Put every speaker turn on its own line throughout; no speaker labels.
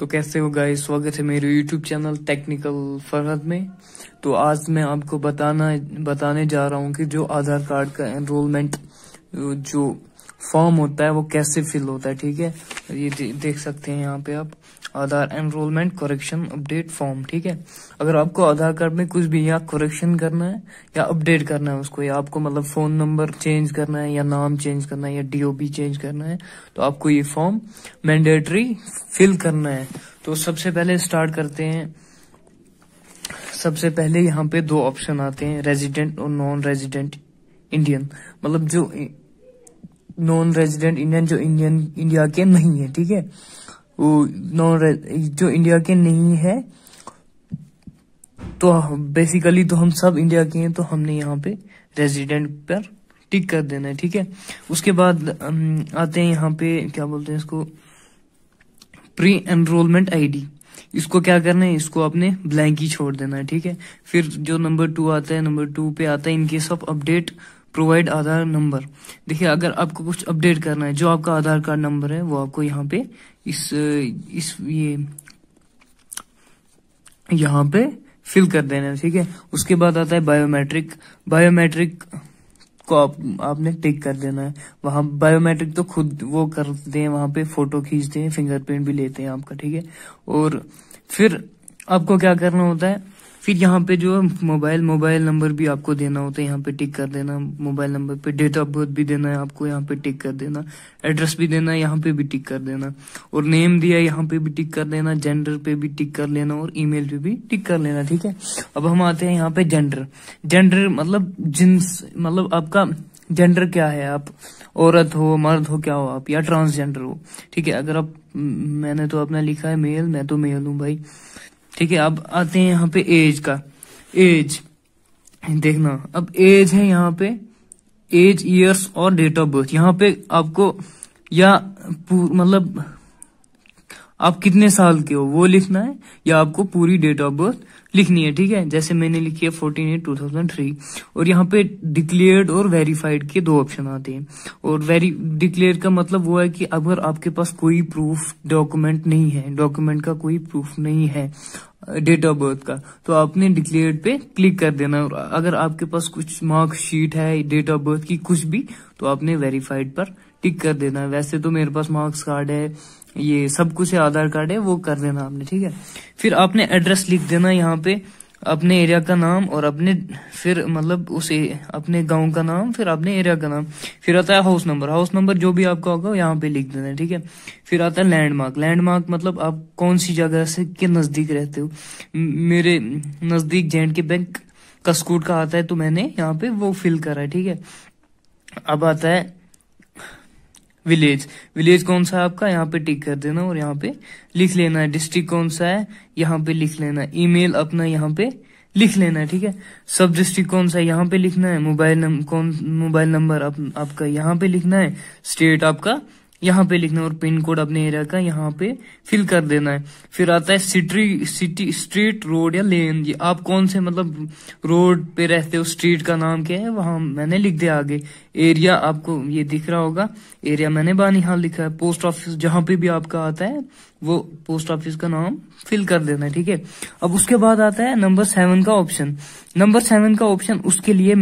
तो कैसे हो गाय स्वागत है मेरे YouTube चैनल टेक्निकल फरहद में तो आज मैं आपको बताना बताने जा रहा हूँ कि जो आधार कार्ड का एनरोलमेंट जो फॉर्म होता है वो कैसे फिल होता है ठीक है ये दे, देख सकते हैं यहाँ पे आप Aadhaar enrolment correction update form ठीक है अगर आपको आधार कार्ड में कुछ भी या करेक्शन करना है या अपडेट करना है उसको या आपको मतलब फोन नंबर चेंज करना है या नाम चेंज करना है या डीओबी चेंज करना है तो आपको ये फॉर्म मैंडेटरी फिल करना है तो सबसे पहले स्टार्ट करते हैं सबसे पहले यहाँ पे दो ऑप्शन आते हैं रेजिडेंट और नॉन रेजिडेंट इंडियन मतलब जो नॉन रेजिडेंट इंडियन जो इंडियन इंडिया के नहीं है ठीक है नॉन जो इंडिया के नहीं है तो बेसिकली तो हम सब इंडिया के हैं तो हमने यहाँ पे रेजिडेंट पर टिक कर देना है ठीक है उसके बाद um, आते हैं यहाँ पे क्या बोलते हैं इसको प्री एनरोलमेंट आईडी इसको क्या करना है इसको आपने ब्लैंक ही छोड़ देना है ठीक है फिर जो नंबर टू आता है नंबर टू पे आता है in case of update provide Aadhaar number देखिए अगर आपको कुछ अपडेट करना है जो आपका आधार कार्ड नंबर है वो आपको यहाँ पे इस इस ये यहाँ पे फिल कर देना है ठीक है उसके बाद आता है बायोमेट्रिक बायोमेट्रिक को आप आपने टिक कर देना है वहां बायोमेट्रिक तो खुद वो करते हैं वहां पे फोटो खींचते हैं फिंगरप्रिंट भी लेते हैं आपका ठीक है और फिर आपको क्या करना होता है फिर यहाँ पे जो है मोबाइल मोबाइल नंबर भी आपको देना होता है यहाँ पे टिक कर देना मोबाइल नंबर पे डेट ऑफ बर्थ भी देना है आपको यहाँ पे टिक कर देना एड्रेस भी देना है यहाँ पे भी टिक कर देना और नेम दिया यहाँ पे भी टिक कर देना जेंडर पे भी टिक कर लेना और ई पे भी टिक कर लेना ठीक है अब हम आते हैं यहाँ पे जेंडर जेंडर मतलब जिन्स मतलब आपका जेंडर क्या है आप औरत हो मर्द हो क्या हो आप या ट्रांसजेंडर हो ठीक है अगर आप मैंने तो अपना लिखा है मेल मैं तो मेल हूं भाई ठीक है अब आते हैं यहाँ पे एज का एज देखना अब एज है यहाँ पे एज ईयर्स और डेट ऑफ बर्थ यहाँ पे आपको या मतलब आप कितने साल के हो वो लिखना है या आपको पूरी डेट ऑफ बर्थ लिखनी है ठीक है जैसे मैंने लिखी है fourteen eight two thousand three और यहाँ पे डिक्लेयर्ड और वेरीफाइड के दो ऑप्शन आते हैं और वेरी डिक्लेयर का मतलब वो है कि अगर आपके पास कोई प्रूफ डॉक्यूमेंट नहीं है डॉक्यूमेंट का कोई प्रूफ नहीं है डेट ऑफ बर्थ का तो आपने डिक्लेयर पे क्लिक कर देना और अगर आपके पास कुछ मार्कशीट शीट है डेट ऑफ बर्थ की कुछ भी तो आपने वेरीफाइड पर टिक कर देना वैसे तो मेरे पास मार्क्स कार्ड है ये सब कुछ है आधार कार्ड है वो कर देना आपने ठीक है फिर आपने एड्रेस लिख देना यहाँ पे अपने एरिया का नाम और अपने फिर मतलब उस अपने गांव का नाम फिर अपने एरिया का नाम फिर आता है हाउस नंबर हाउस नंबर जो भी आपका होगा यहाँ पे लिख देना है ठीक है फिर आता है लैंडमार्क लैंडमार्क मतलब आप कौन सी जगह से के नज़दीक रहते हो मेरे नज़दीक जे के बैंक कसकूट का आता है तो मैंने यहाँ पे वो फिल करा है ठीक है अब आता है विलेज विलेज कौन सा है आपका यहाँ पे टिक कर देना और यहाँ पे लिख लेना है डिस्ट्रिक्ट कौन सा है यहाँ पे लिख लेना ईमेल अपना यहाँ पे लिख लेना है ठीक है सब डिस्ट्रिक्ट कौन सा है यहाँ पे लिखना है मोबाइल नंबर कौन मोबाइल नंबर आप, आपका यहाँ पे लिखना है स्टेट आपका यहाँ पे लिखना और पिन कोड अपने एरिया का यहाँ पे फिल कर देना है फिर आता है सिटी सिटी स्ट्रीट रोड या लेन ये आप कौन से मतलब रोड पे रहते हो स्ट्रीट का नाम क्या है वहां मैंने लिख दिया आगे एरिया आपको ये दिख रहा होगा एरिया मैंने बानिहाल लिखा है पोस्ट ऑफिस जहां पे भी आपका आता है वो पोस्ट ऑफिस का नाम फिल कर देना है ठीक है अब उसके बाद आता है नंबर सेवन का ऑप्शन नंबर सेवन का ऑप्शन उसके लिए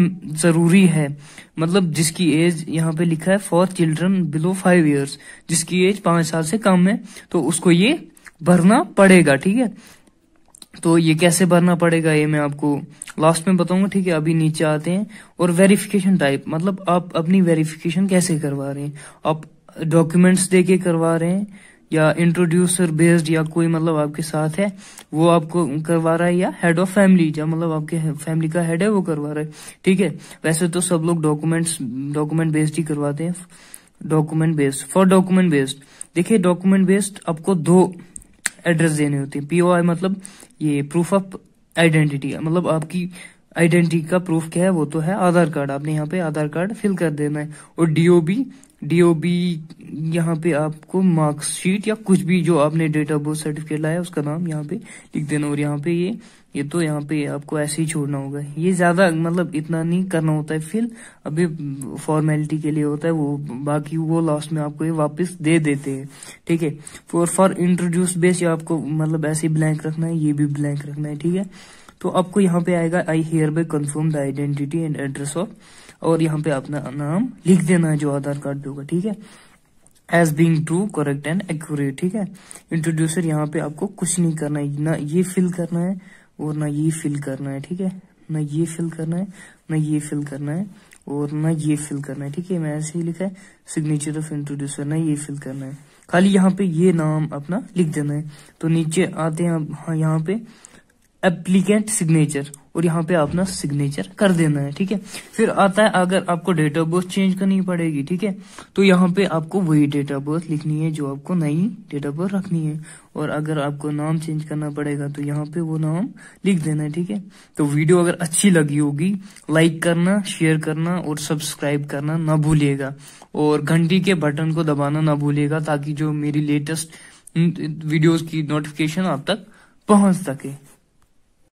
जरूरी है मतलब जिसकी एज यहाँ पे लिखा है for children below five years जिसकी एज पांच साल से कम है तो उसको ये भरना पड़ेगा ठीक है तो ये कैसे भरना पड़ेगा ये मैं आपको लास्ट में बताऊंगा ठीक है अभी नीचे आते हैं और वेरिफिकेशन टाइप मतलब आप अपनी वेरिफिकेशन कैसे करवा रहे हैं आप डॉक्यूमेंट्स देके करवा रहे हैं या इंट्रोड्यूसर बेस्ड या कोई मतलब आपके साथ है वो आपको करवा रहा है या हेड ऑफ फैमिली या मतलब आपके फैमिली का हेड है वो करवा रहा है ठीक है वैसे तो सब लोग डॉक्यूमेंट्स डॉक्यूमेंट बेस्ड ही करवाते हैं document based for document based देखिए डॉक्यूमेंट बेस्ड आपको दो एड्रेस देने होते हैं पीओ मतलब ये प्रूफ ऑफ आइडेंटिटी मतलब आपकी आइडेंटिटी का प्रूफ क्या है वो तो है आधार कार्ड आपने यहाँ पे आधार कार्ड फिल कर देना है और डीओ डीओबी यहाँ पे आपको मार्क्सशीट या कुछ भी जो आपने डेटा ऑफ बर्थ सर्टिफिकेट लाया उसका नाम यहाँ पे लिख देना और यहाँ पे ये ये तो यहाँ पे आपको ऐसे ही छोड़ना होगा ये ज्यादा मतलब इतना नहीं करना होता है फिल अभी फॉर्मेलिटी के लिए होता है वो बाकी वो लास्ट में आपको ये वापस दे देते हैं ठीक है फॉर फॉर इंट्रोड्यूस बेस ये आपको मतलब ऐसे ही ब्लैंक रखना है ये भी ब्लैंक रखना है ठीक है तो आपको यहाँ पे आएगा I hereby confirm the identity and address of और यहाँ पे अपना नाम लिख देना है जो आधार कार्ड होगा ठीक है as being true correct and accurate ठीक है इंट्रोड्यूसर यहाँ पे आपको कुछ नहीं करना है ना ये फिल करना है और ना ये फिल करना है ठीक है ना ये फिल करना है ना ये फिल करना है और ना ये फिल करना है ठीक है मैं ऐसे ही लिखा है सिग्नेचर ऑफ इंट्रोड्यूसर ना ये फिल करना है खाली यहाँ पे ये नाम अपना लिख देना है तो नीचे आते हैं हाँ, यहाँ पे एप्लीकेट सिग्नेचर और यहाँ पे अपना सिग्नेचर कर देना है ठीक है फिर आता है अगर आपको डेट ऑफ बर्थ चेंज करनी पड़ेगी ठीक है तो यहाँ पे आपको वही डेट ऑफ बर्थ लिखनी है जो आपको नई डेट ऑफ बर्थ रखनी है और अगर आपको नाम चेंज करना पड़ेगा तो यहाँ पे वो नाम लिख देना है ठीक है तो वीडियो अगर अच्छी लगी होगी लाइक करना शेयर करना और सब्सक्राइब करना ना भूलिएगा और घंटी के बटन को दबाना ना भूलिएगा ताकि जो मेरी लेटेस्ट वीडियोज की नोटिफिकेशन आप तक पहुंच सके